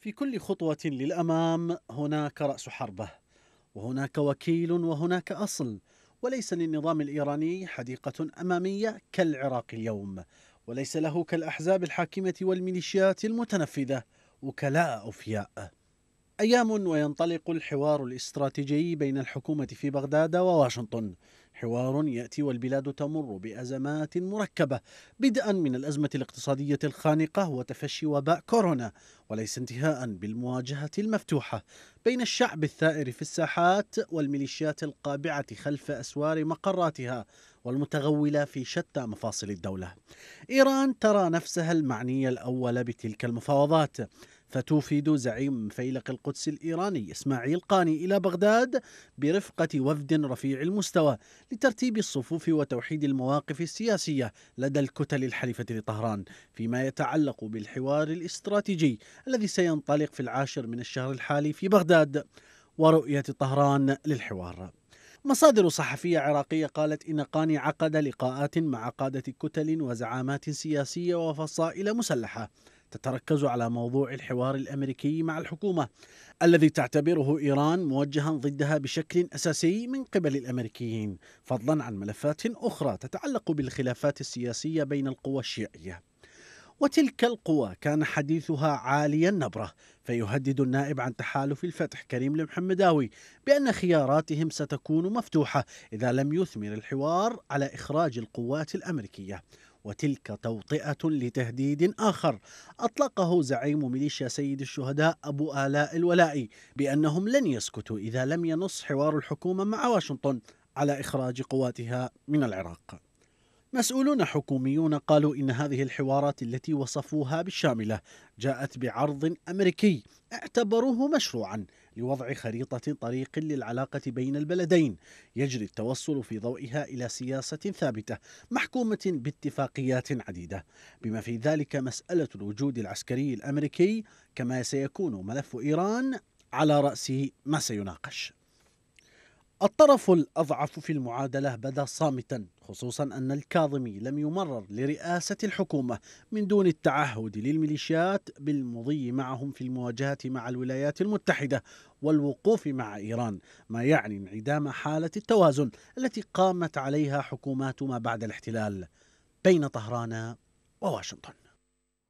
في كل خطوة للأمام هناك رأس حربة وهناك وكيل وهناك أصل وليس للنظام الإيراني حديقة أمامية كالعراق اليوم وليس له كالأحزاب الحاكمة والميليشيات المتنفذة وكلاء أوفياء أيام وينطلق الحوار الاستراتيجي بين الحكومة في بغداد وواشنطن حوار ياتي والبلاد تمر بازمات مركبه بدءا من الازمه الاقتصاديه الخانقه وتفشي وباء كورونا وليس انتهاء بالمواجهه المفتوحه بين الشعب الثائر في الساحات والميليشيات القابعه خلف اسوار مقراتها والمتغوله في شتى مفاصل الدوله. ايران ترى نفسها المعنيه الاول بتلك المفاوضات فتوفد زعيم فيلق القدس الإيراني إسماعيل قاني إلى بغداد برفقة وفد رفيع المستوى لترتيب الصفوف وتوحيد المواقف السياسية لدى الكتل الحليفة لطهران فيما يتعلق بالحوار الاستراتيجي الذي سينطلق في العاشر من الشهر الحالي في بغداد ورؤية طهران للحوار مصادر صحفية عراقية قالت إن قاني عقد لقاءات مع قادة كتل وزعامات سياسية وفصائل مسلحة تتركز على موضوع الحوار الامريكي مع الحكومه الذي تعتبره ايران موجها ضدها بشكل اساسي من قبل الامريكيين فضلا عن ملفات اخرى تتعلق بالخلافات السياسيه بين القوى الشيعيه وتلك القوى كان حديثها عالي النبرة فيهدد النائب عن تحالف الفتح كريم المحمداوي بأن خياراتهم ستكون مفتوحة إذا لم يثمر الحوار على إخراج القوات الأمريكية وتلك توطئة لتهديد آخر أطلقه زعيم ميليشيا سيد الشهداء أبو آلاء الولائي بأنهم لن يسكتوا إذا لم ينص حوار الحكومة مع واشنطن على إخراج قواتها من العراق مسؤولون حكوميون قالوا ان هذه الحوارات التي وصفوها بالشامله جاءت بعرض امريكي اعتبروه مشروعا لوضع خريطة طريق للعلاقة بين البلدين يجري التوصل في ضوئها إلى سياسة ثابتة محكومة باتفاقيات عديدة بما في ذلك مسألة الوجود العسكري الأمريكي كما سيكون ملف إيران على رأس ما سيناقش الطرف الأضعف في المعادلة بدا صامتا خصوصا أن الكاظمي لم يمرر لرئاسة الحكومة من دون التعهد للميليشيات بالمضي معهم في المواجهة مع الولايات المتحدة والوقوف مع إيران ما يعني انعدام حالة التوازن التي قامت عليها حكومات ما بعد الاحتلال بين طهران وواشنطن